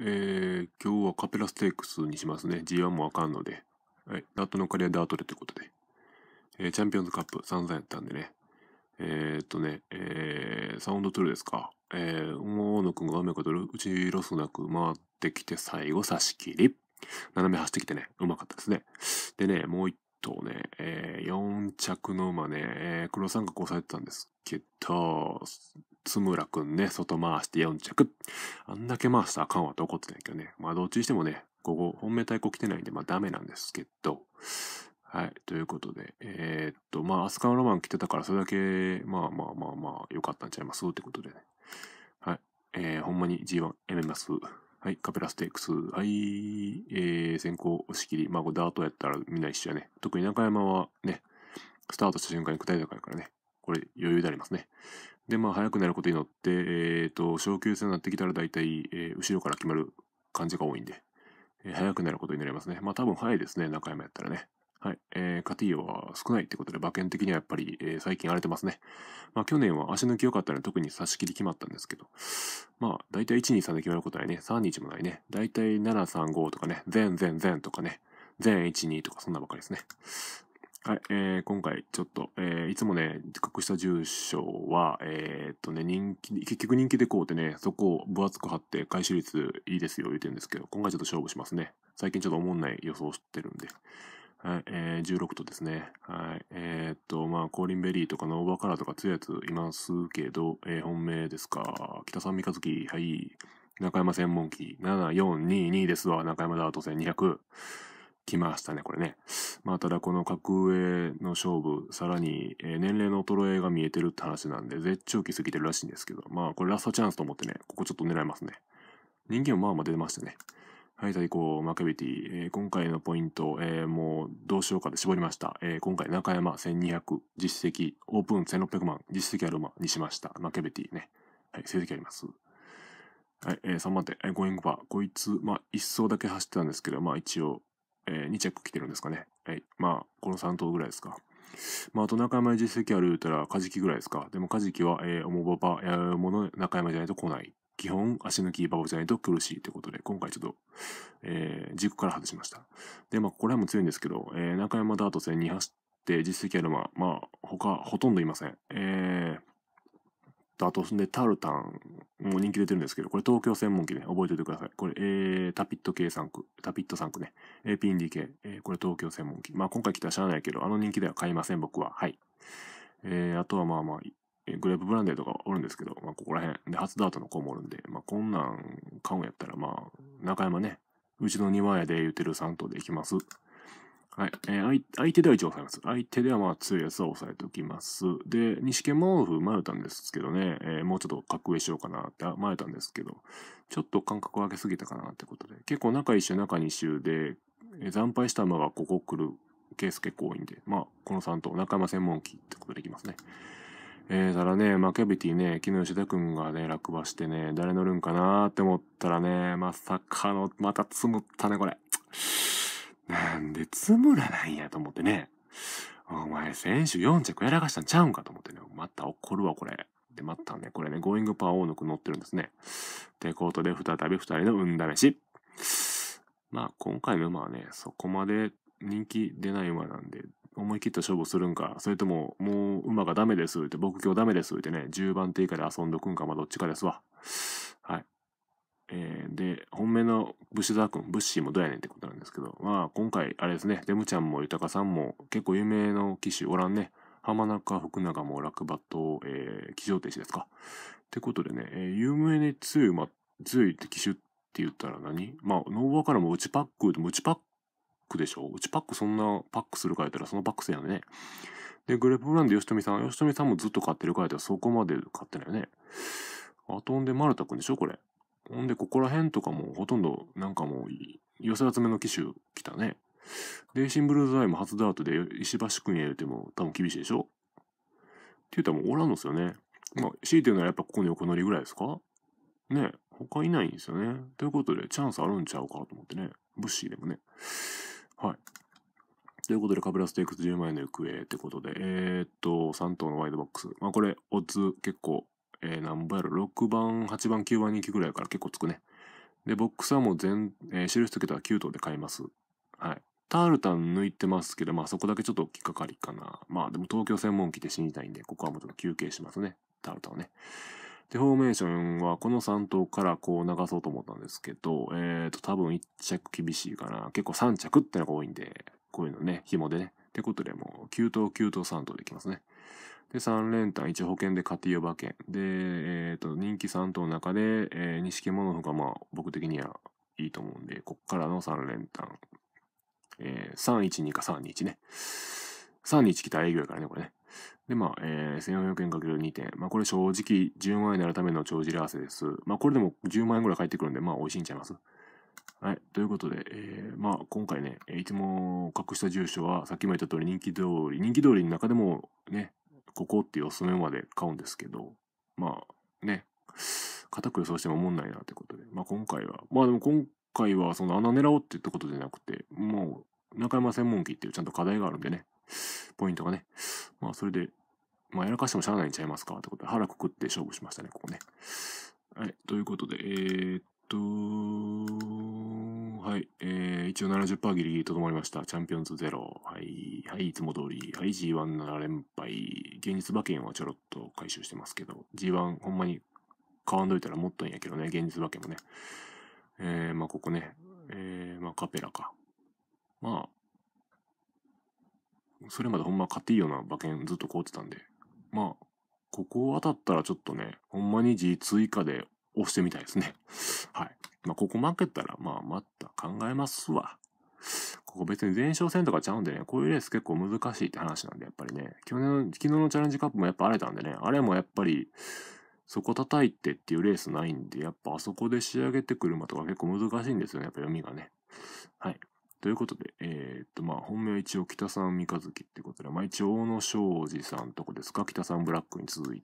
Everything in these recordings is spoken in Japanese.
えー、今日はカペラステークスにしますね。G1 もあかんので。はい。ダートのカレーダートでということで。えー、チャンピオンズカップ散々やったんでね。えー、っとね、えー、サウンドトゥルですか。えー、大野くんがうまかどる。うちロスなく回ってきて、最後差し切り。斜め走ってきてね、うまかったですね。でね、もう一頭ね、えー、4着の馬ね、えー、黒三角押さえてたんですけど、津村くんね、外回して4着。あんだけ回したらあかんわと怒ってないけどね。まあどっちにしてもね、ここ本命対抗来てないんで、まあダメなんですけど。はい。ということで、えー、っと、まあ、アスカンロマン来てたから、それだけ、まあまあまあまあ、良かったんちゃいますってことでね。はい。えー、ほんまに G1 やめます。はい。カペラステークス。はい。えー、先行押し切り。まあ、これダートやったらみんな一緒やね。特に中山はね、スタートした瞬間に答え坂からね。これ余裕でありますね。で、まあ、速くなることによって、えっ、ー、と、小級生になってきたら大体、えー、後ろから決まる感じが多いんで、えー、速くなることになりますね。まあ、多分速いですね、中山やったらね。はい。えー、カティーヨは少ないってことで、馬券的にはやっぱり、えー、最近荒れてますね。まあ、去年は足抜き良かったので、特に差し切り決まったんですけど、まあ、だいたい1、2、3で決まることはね。3、2、1もないね。だいたい7、3、5とかね。全、全、全とかね。全、1、2とか、そんなばかりですね。はい、えー、今回ちょっと、えー、いつもね、隠した住所は、えー、っとね、人気、結局人気でこうってね、そこを分厚く貼って回収率いいですよ言うてるんですけど、今回ちょっと勝負しますね。最近ちょっと思んない予想してるんで。はい、えー、16とですね。はい、えー、っと、まあ、コーリンベリーとかノーバーカラーとか強いやついますけど、えー、本命ですか。北さん三日月、はい。中山専門機、7422ですわ。中山ダート1200。来ましたね、これね。まあ、ただこの格上の勝負、さらに、え年齢の衰えが見えてるって話なんで、絶頂期過ぎてるらしいんですけど、まあ、これラストチャンスと思ってね、ここちょっと狙いますね。人間もまあまあ出てましたね。はい、最高、マクビティ、えー、今回のポイント、えー、もうどうしようかで絞りました。えー、今回中山1200、実績、オープン1600万、実績ある馬にしました。マクビティね。はい、成績あります。はい、えー、3番手、えゴーイングパー。こいつ、まあ、1走だけ走ってたんですけど、まあ、一応、え2着来てるんですかね。はい。まあ、この3頭ぐらいですか。まあ、あと中山実績ある言うたら、カジキぐらいですか。でもカジキは、えー、重馬場、やもの中山じゃないと来ない。基本、足抜きバボじゃないと苦しいということで、今回ちょっと、えー、軸から外しました。で、まあ、これはもう強いんですけど、えー、中山ダート戦に走って実績ある馬、まあ、他、ほとんどいません。えー、あと、そんで、タルタンもう人気出てるんですけど、これ東京専門機ね、覚えておいてください。これ、えー、タピット系3区、タピット3区ね、APND 系、えー、これ東京専門機。まあ今回来たら知らないけど、あの人気では買いません、僕は。はい。えー、あとはまあまあ、グレープブランデーとかおるんですけど、まあここら辺。で、初ダートの子もおるんで、まあこんなん買うんやったら、まあ、中山ね、うちの庭やで言うてる3頭で行きます。はい。えー、相手では一応抑えます。相手ではまあ強いやつは抑えておきます。で、西家毛布迷ったんですけどね、えー、もうちょっと格上しようかなって、迷ったんですけど、ちょっと間隔を空けすぎたかなってことで、結構中1周、中2周で、えー、惨敗した馬がここ来るケース結構多いんで、まあ、この3頭、中山専門機ってことできますね。えー、ただね、マキャビティね、昨日吉田くんがね、落馬してね、誰乗るんかなーって思ったらね、まさかの、また積もったね、これ。なんで津村なんやと思ってね。お前選手4着やらかしたんちゃうんかと思ってね。また怒るわ、これ。で、またね、これね、ゴーイングパー大野くん乗ってるんですね。ってことで、再び2人の運試し。まあ、今回の馬はね、そこまで人気出ない馬なんで、思い切った勝負するんか、それとも、もう馬がダメですって、僕今日ダメですってね、10番手以下で遊んどくんか、まあどっちかですわ。はい。えー、で、本命のブシザー君、ブッシーもどうやねんってことなんですけど、まあ、今回、あれですね、デムちゃんも豊さんも、結構有名の騎手おらんね。浜中、福永も落馬と、えー、騎乗停止ですか。ってことでね、えー、有名に強い、ま、強いって騎手って言ったら何まあ、ノーバーからも内パック、でも内パックでしょ内パックそんなパックするかやったらそのパックせやね。で、グレープブランド吉富さん、吉富さんもずっと買ってるかやったらそこまで買ってないよね。あとんで、丸田くんでしょこれ。ほんで、ここら辺とかもほとんど、なんかもう、寄せ集めの機種来たね。で、シンブルーズアイも初ダートで石橋区や言うても多分厳しいでしょって言うたらもうおらんのですよね。まあ、強いて言うならやっぱここに横乗りぐらいですかね他いないんですよね。ということで、チャンスあるんちゃうかと思ってね。ブッシーでもね。はい。ということで、カブラステークス10万円の行方ってことで、えー、っと、3頭のワイドボックス。まあ、これ、オッズ結構えー、何倍やろ、6番、8番、9番人気ぐらいから結構つくね。で、ボックスはもう全、えー、印つけたら9頭で買います。はい。タールタン抜いてますけど、まあそこだけちょっときっかかりかな。まあでも東京専門機で死にたいんで、ここはもうちょっと休憩しますね。タールタンをね。で、フォーメーションはこの3頭からこう流そうと思ったんですけど、えーと、多分1着厳しいかな。結構3着ってのが多いんで、こういうのね、紐でね。ってことでもう9頭9頭3頭でいきますね。で、3連単、一保険でカティオ馬券。で、えっ、ー、と、人気3頭の中で、えー、錦物の方が、まあ、僕的にはいいと思うんで、こっからの3連単。えー、312か321ね。321来た営業やからね、これね。で、まあ、えー、1400円かける2点。まあ、これ正直10万円になるための帳尻合わせです。まあ、これでも10万円ぐらい返ってくるんで、まあ、美味しいんちゃいますはい。ということで、えー、まあ、今回ね、いつも隠した住所は、さっきも言った通り人気通り、人気通りの中でもね、ここっていうおすまで買うんですけど、まあね、固く予想してもおもんないなってことで、まあ今回は、まあでも今回はその穴狙おうって言ったことじゃなくて、もう中山専門機っていうちゃんと課題があるんでね、ポイントがね、まあそれで、まあやらかしてもしゃあないんちゃいますかってことで、腹くくって勝負しましたね、ここね。はい、ということで、えー、っと、はい、えー、一応70%ギリギリとどまりました。チャンピオンズゼロ。はい、はい、いつも通り。はい、G17 連敗。現実馬券はちょろっと回収してますけど、G1 ほんまに買わんどいたらもっとんやけどね、現実馬券もね。えー、まあここね、えー、まあカペラか。まあ、それまでほんま買っていいような馬券ずっと凍ってたんで、まあ、ここ当たったらちょっとね、ほんまに G 追加で押してみたいですね。はい。まあ、ここ負けたら、まあ、また考えますわ。ここ別に前哨戦とかちゃうんでね、こういうレース結構難しいって話なんで、やっぱりね、去年の、昨日のチャレンジカップもやっぱ荒れたんでね、あれもやっぱり、そこ叩いてっていうレースないんで、やっぱあそこで仕上げてくるまとか結構難しいんですよね、やっぱ読みがね。はい。ということで、えー、っと、まあ、本命は一応北さん三日月ってことで、まあ一応大野昌司さんとこですか、北さんブラックに続い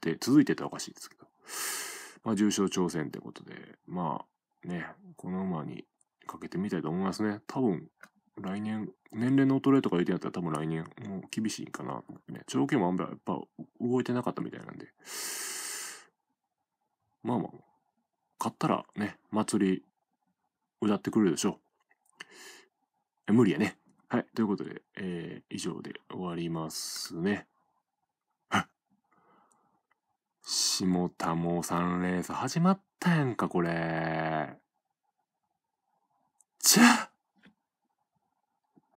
て、続いてておかしいですけど。まあ、重賞挑戦ってことで、まあ、ね、この馬にかけてみたいと思いますね。多分、来年、年齢の衰えとか言ってやったら多分来年もう厳しいんかなと思ってね。条件もあんまりやっぱ動いてなかったみたいなんで。まあまあ、買ったらね、祭り歌ってくれるでしょう。無理やね。はい。ということで、えー、以上で終わりますね。下田もンレース始まったやんか、これ。じゃあ